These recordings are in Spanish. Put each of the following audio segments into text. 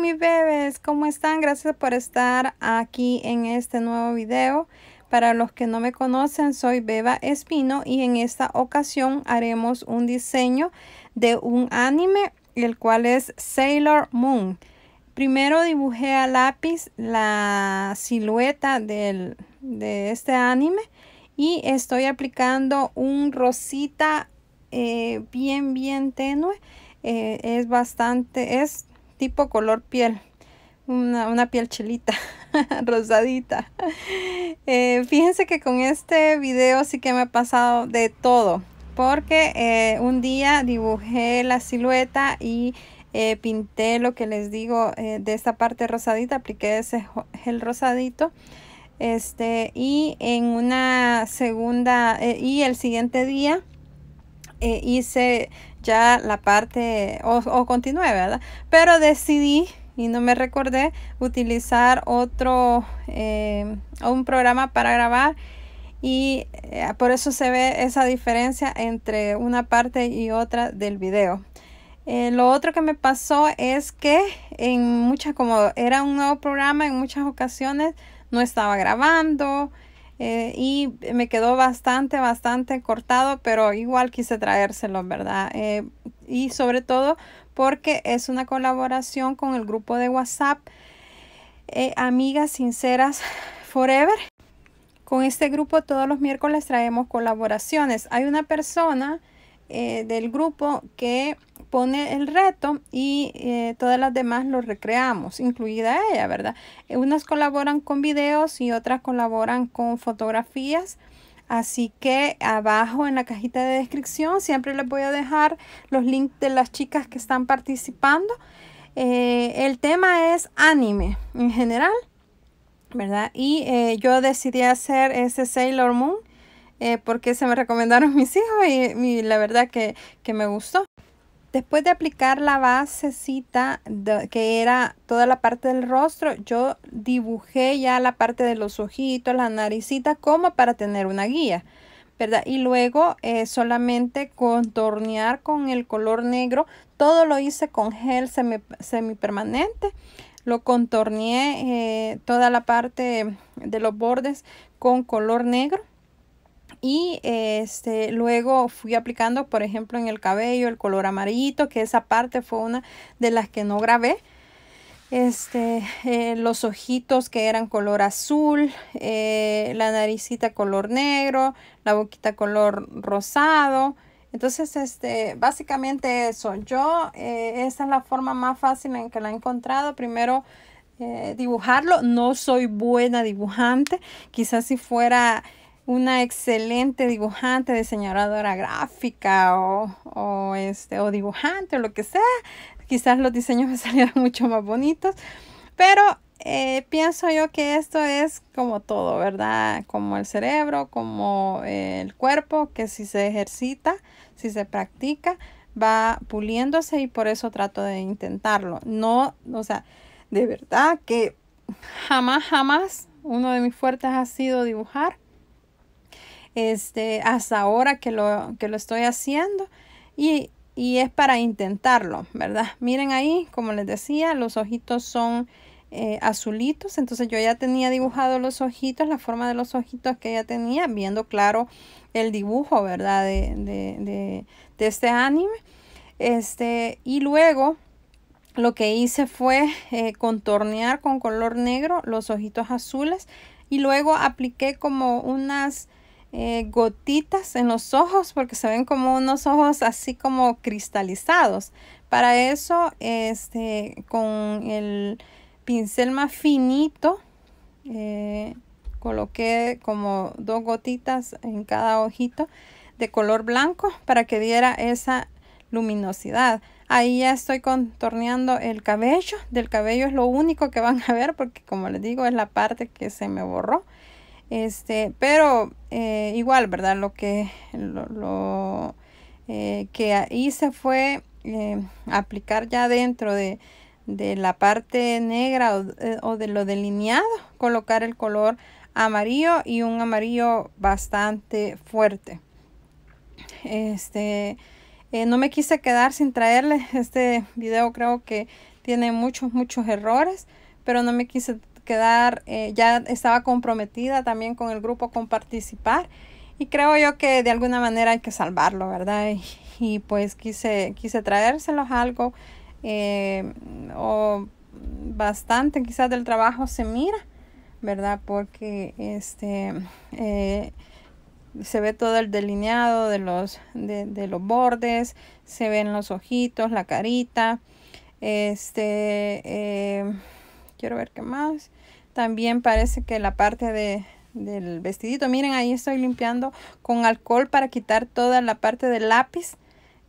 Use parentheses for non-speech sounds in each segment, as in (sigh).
mis bebés, ¿cómo están? Gracias por estar aquí en este nuevo video. Para los que no me conocen, soy Beba Espino y en esta ocasión haremos un diseño de un anime, el cual es Sailor Moon. Primero dibujé a lápiz la silueta de este anime y estoy aplicando un rosita eh, bien bien tenue eh, es bastante es tipo color piel. Una, piel chelita, (laughs) rosadita. Eh, fíjense que con este video sí que me ha pasado de todo. Porque eh, un día dibujé la silueta y eh, pinté lo que les digo de esta parte rosadita apliqué ese gel rosadito este y en una segunda y el siguiente día e hice ya la parte o, o continué, ¿verdad? Pero decidí y no me recordé utilizar otro eh, un programa para grabar y eh, por eso se ve esa diferencia entre una parte y otra del video eh, lo otro que me pasó es que en muchas como era un nuevo programa en muchas ocasiones no estaba grabando eh, y me quedó bastante, bastante cortado, pero igual quise traérselo, ¿verdad? Eh, y sobre todo porque es una colaboración con el grupo de WhatsApp eh, Amigas Sinceras Forever. Con este grupo todos los miércoles traemos colaboraciones. Hay una persona del grupo que pone el reto y eh, todas las demás lo recreamos, incluida ella, ¿verdad? Unas colaboran con videos y otras colaboran con fotografías. Así que abajo en la cajita de descripción siempre les voy a dejar los links de las chicas que están participando. Eh, el tema es anime en general, ¿verdad? Y eh, yo decidí hacer ese Sailor Moon porque se me recomendaron (laughs) mis hijos y, la verdad que, que me gustó. Después de aplicar la basecita que era toda la parte del rostro, yo dibujé ya la parte de los ojitos, la naricita, como para tener una guía, ¿verdad? Y luego eh, solamente contornear con el color negro. Todo lo hice con gel semi, semipermanente. Lo contorneé eh, toda la parte de los bordes con color negro y este, luego fui aplicando, por ejemplo, en el cabello el color amarillito, que esa parte fue una de las que no grabé. Este, eh, los ojitos que eran color azul, eh, la naricita color negro, la boquita color rosado. Entonces, este, básicamente eso. Yo, eh, esa es la forma más fácil en que la he encontrado. Primero, dibujarlo. No soy buena dibujante. Quizás si fuera una excelente dibujante, diseñadora gráfica o, este, o dibujante o lo que sea, quizás los diseños me (laughs) salieran mucho más bonitos, pero eh, pienso yo que esto es como todo, ¿verdad? Como el cerebro, como el cuerpo, que si se ejercita, si se practica, va puliéndose y por eso trato de intentarlo. No, o sea, de verdad que jamás, jamás uno de mis fuertes ha sido dibujar este, hasta ahora que lo, que lo estoy haciendo y, y, es para intentarlo, ¿verdad? Miren ahí, como les decía, los ojitos son eh, azulitos, entonces yo ya tenía dibujado los ojitos, la forma de los ojitos que ya tenía, viendo claro el dibujo, ¿verdad? De, este anime. Este, y luego lo que hice fue eh, contornear con color negro los ojitos azules y luego apliqué como unas eh, gotitas en los ojos porque se ven como unos ojos así como cristalizados. Para eso, este, con el pincel más finito, eh, coloqué como dos gotitas en cada ojito de color blanco para que diera esa luminosidad. Ahí ya estoy contorneando el cabello. Del cabello es lo único que van a ver porque como les digo es la parte que se me borró. Este, pero eh, igual, ¿verdad? Lo que, lo, eh, que hice fue eh, aplicar ya dentro de, la parte negra o, de lo delineado, colocar el color amarillo y un amarillo bastante fuerte. Este, no me quise quedar sin traerle (laughs) este video, creo que tiene muchos, muchos errores, pero no me quise quedar, eh, ya estaba comprometida también con el grupo, con participar. Y creo yo que de alguna manera hay que salvarlo, ¿verdad? Y, pues quise, quise traérselos algo eh, o bastante quizás del trabajo se mira, ¿verdad? Porque este eh, se ve todo el delineado de los, de, los bordes, se ven los ojitos, la carita. Este, quiero ver qué más. También parece que la parte del vestidito, miren ahí estoy limpiando con alcohol para quitar toda la parte del lápiz.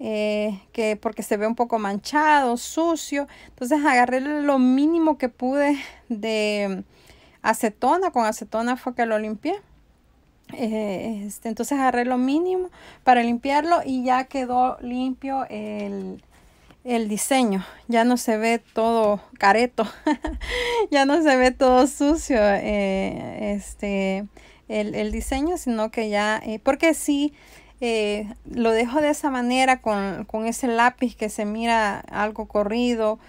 Eh, que porque se ve un poco manchado, sucio. Entonces agarré lo mínimo que pude de acetona. Con acetona fue que lo limpié. Eh, este, entonces agarré lo mínimo para limpiarlo y ya quedó limpio el, el diseño. Ya no se ve todo careto, (laughs) ya no se ve todo sucio eh, este, el, diseño, sino que ya, eh, porque si eh, lo dejo de esa manera con, ese lápiz que se mira algo corrido,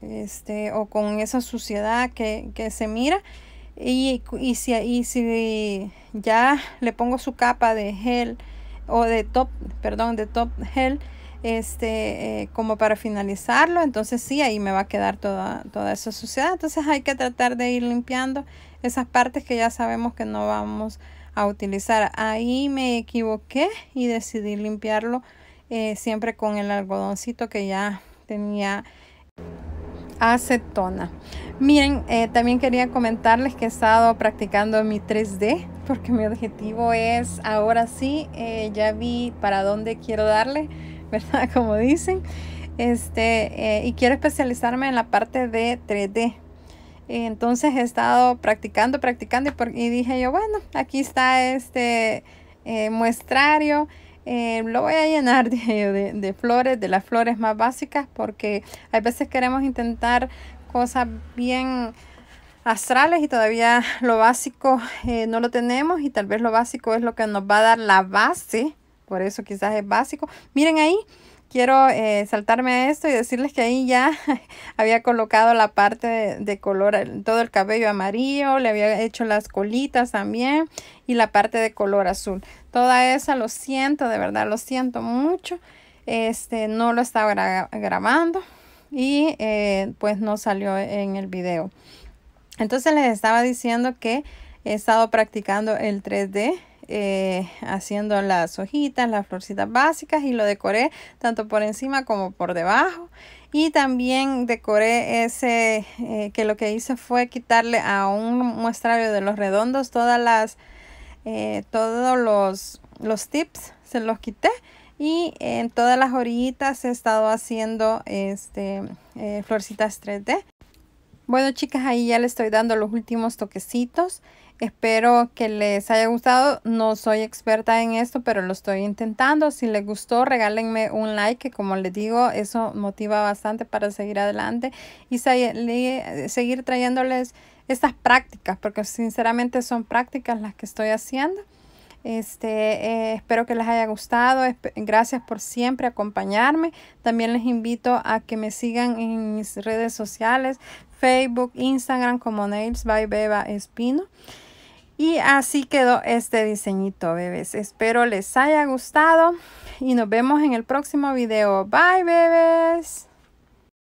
este, o con esa suciedad que, se mira, y, si, y si ya le pongo su capa de gel, o de Top, perdón, de Top gel este, eh, como para finalizarlo, entonces sí, ahí me va a quedar toda, toda esa suciedad. Entonces hay que tratar de ir limpiando esas partes que ya sabemos que no vamos a utilizar. Ahí me equivoqué y decidí limpiarlo eh, siempre con el algodoncito que ya tenía acetona. Miren, eh, también quería comentarles que he estado practicando mi 3D porque mi objetivo es, ahora sí, eh, ya vi para dónde quiero darle, (laughs) ¿verdad? Como dicen. Este, eh, y quiero especializarme en la parte de 3D. Entonces he estado practicando, practicando y, dije yo, bueno, aquí está este eh, muestrario. lo voy a llenar (laughs) de, de, de, flores, de las flores más básicas, porque a veces queremos intentar cosas bien astrales y todavía lo básico eh, no lo tenemos y tal vez lo básico es lo que nos va a dar la base, por eso quizás es básico. Miren ahí, quiero eh, saltarme a esto y decirles que ahí ya (laughs) había colocado la parte de, color, todo el cabello amarillo, le había hecho las colitas también y la parte de color azul. Toda esa lo siento, de verdad lo siento mucho, este no lo estaba grabando y eh, pues no salió en el video. Entonces les estaba diciendo que he estado practicando el 3D. Eh, haciendo las hojitas, las florcitas básicas y lo decoré tanto por encima como por debajo y también decoré ese eh, que lo que hice fue quitarle a un muestrario de los redondos todas las eh, todos los, tips se los quité y en todas las orillitas he estado haciendo este florcitas 3D bueno chicas, ahí ya le estoy dando los últimos toquecitos. Espero que les haya gustado. No soy experta en esto, pero lo estoy intentando. Si les gustó, regálenme un like, que como les digo, eso motiva bastante para seguir adelante y seguir trayéndoles estas prácticas, porque sinceramente son prácticas las que estoy haciendo. Este, eh, espero que les haya gustado. Gracias por siempre acompañarme. También les invito a que me sigan en mis redes sociales, Facebook, Instagram como Nails by Beba Espino. Y así quedó este diseñito, bebés. Espero les haya gustado y nos vemos en el próximo video. Bye, bebés.